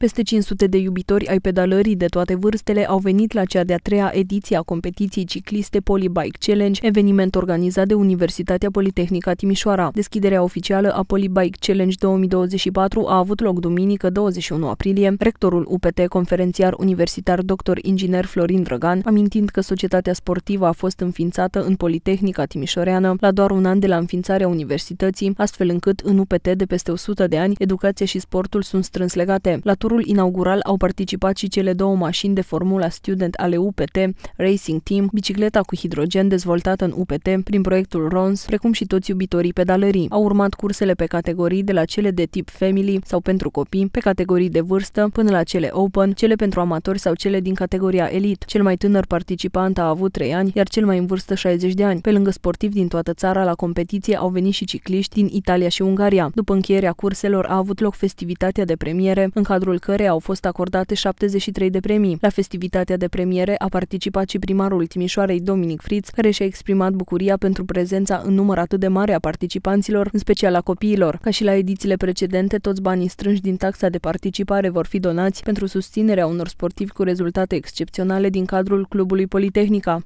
Peste 500 de iubitori ai pedalării de toate vârstele au venit la cea de-a treia ediție a competiției cicliste Polybike Challenge, eveniment organizat de Universitatea Politehnica Timișoara. Deschiderea oficială a Polybike Challenge 2024 a avut loc duminică 21 aprilie, rectorul UPT, conferențiar universitar dr. inginer Florin Drăgan, amintind că societatea sportivă a fost înființată în Politehnica Timișoreană la doar un an de la înființarea universității, astfel încât în UPT de peste 100 de ani, educația și sportul sunt strâns legate. La turul inaugural au participat și cele două mașini de Formula Student ale UPT, Racing Team, bicicleta cu hidrogen dezvoltată în UPT prin proiectul RONS, precum și toți iubitorii pedalării. Au urmat cursele pe categorii de la cele de tip Family sau pentru copii, pe categorii de vârstă, până la cele Open, cele pentru amatori sau cele din categoria Elite. Cel mai tânăr participant a avut 3 ani, iar cel mai în vârstă 60 de ani. Pe lângă sportivi din toată țara, la competiție au venit și cicliști din Italia și Ungaria. După încheierea curselor a avut loc festivitatea de premiere în cadrul cadrul căreia au fost acordate 73 de premii. La festivitatea de premiere a participat și primarul Timișoarei Dominic Fritz, care și-a exprimat bucuria pentru prezența în număr atât de mare a participanților, în special a copiilor. Ca și la edițiile precedente, toți banii strânși din taxa de participare vor fi donați pentru susținerea unor sportivi cu rezultate excepționale din cadrul Clubului Politehnica.